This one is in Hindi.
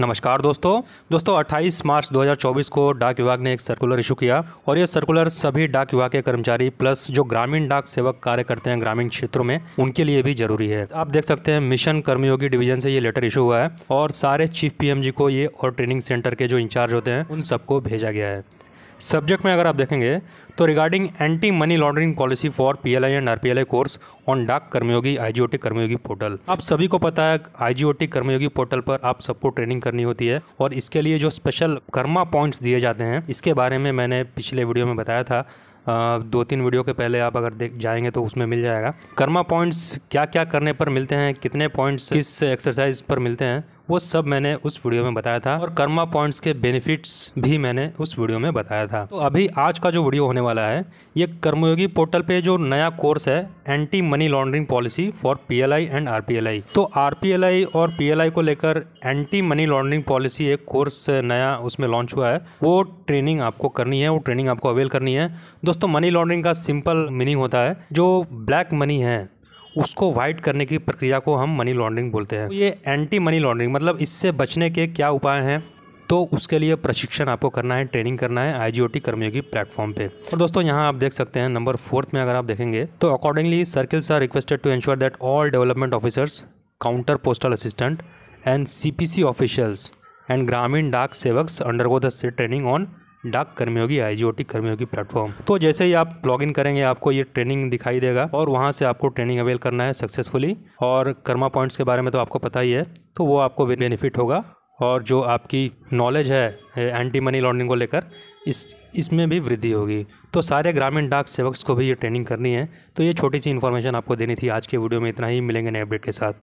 नमस्कार दोस्तों दोस्तों 28 मार्च 2024 को डाक विभाग ने एक सर्कुलर इशू किया और ये सर्कुलर सभी डाक विभाग के कर्मचारी प्लस जो ग्रामीण डाक सेवक कार्य करते हैं ग्रामीण क्षेत्रों में उनके लिए भी जरूरी है आप देख सकते हैं मिशन कर्मयोगी डिवीजन से ये लेटर इशू हुआ है और सारे चीफ पीएमजी को ये और ट्रेनिंग सेंटर के जो इंचार्ज होते हैं उन सबको भेजा गया है सब्जेक्ट में अगर आप देखेंगे तो regarding anti money laundering policy for PLI and RPLI course on Dak Karmayogi iGOT Karmayogi portal आप सभी को पता है आईजीओटी कर्मयोगी पोर्टल पर आप सबको ट्रेनिंग करनी होती है और इसके लिए जो स्पेशल कर्मा पॉइंट्स दिए जाते हैं इसके बारे में मैंने पिछले वीडियो में बताया था दो तीन वीडियो के पहले आप अगर देख जाएंगे तो उसमें मिल जाएगा कर्मा पॉइंट्स क्या क्या करने पर मिलते हैं कितने पॉइंट्स किस एक्सरसाइज पर मिलते हैं वो सब मैंने उस वीडियो में बताया था और कर्मा पॉइंट्स के बेनिफिट्स भी मैंने उस वीडियो में बताया था तो अभी आज का जो वीडियो होने वाला है ये कर्मयोगी पोर्टल पे जो नया कोर्स है anti money laundering policy for PLI and RPLI तो आरपीएलआई और पीएलआई को लेकर एंटी मनी लॉन्ड्रिंग पॉलिसी एक कोर्स नया उसमें लॉन्च हुआ है वो ट्रेनिंग आपको करनी है वो ट्रेनिंग आपको अवेल करनी है दोस्तों दोस्तों मनी लॉन्ड्रिंग का सिंपल मीनिंग होता है जो ब्लैक मनी है उसको वाइट करने की प्रक्रिया को हम मनी लॉन्ड्रिंग बोलते हैं ये एंटी मनी लॉन्ड्रिंग मतलब इससे बचने के क्या उपाय हैं तो उसके लिए प्रशिक्षण आपको करना है ट्रेनिंग करना है आई जी कर्मयोगी प्लेटफॉर्म पे और दोस्तों यहाँ आप देख सकते हैं नंबर फोर्थ में अगर आप देखेंगे तो accordingly circles are requested to ensure that all development officers counter postal assistant and C P C officials and Gramin Dak Sevaks undergo the training on Dak Karmayogi iGOT की प्लेटफॉर्म तो जैसे ही आप लॉग इन करेंगे आपको ये ट्रेनिंग दिखाई देगा और वहाँ से आपको ट्रेनिंग अवेल करना है सक्सेसफुली और कर्मा पॉइंट्स के बारे में तो आपको पता ही है तो वो आपको बेनिफिट होगा और जो आपकी नॉलेज है एंटी मनी लॉन्ड्रिंग को लेकर इस इसमें भी वृद्धि होगी तो सारे ग्रामीण डाक सेवक्स को भी ये ट्रेनिंग करनी है तो ये छोटी सी इन्फॉर्मेशन आपको देनी थी आज के वीडियो में इतना ही मिलेंगे नए अपडेट के साथ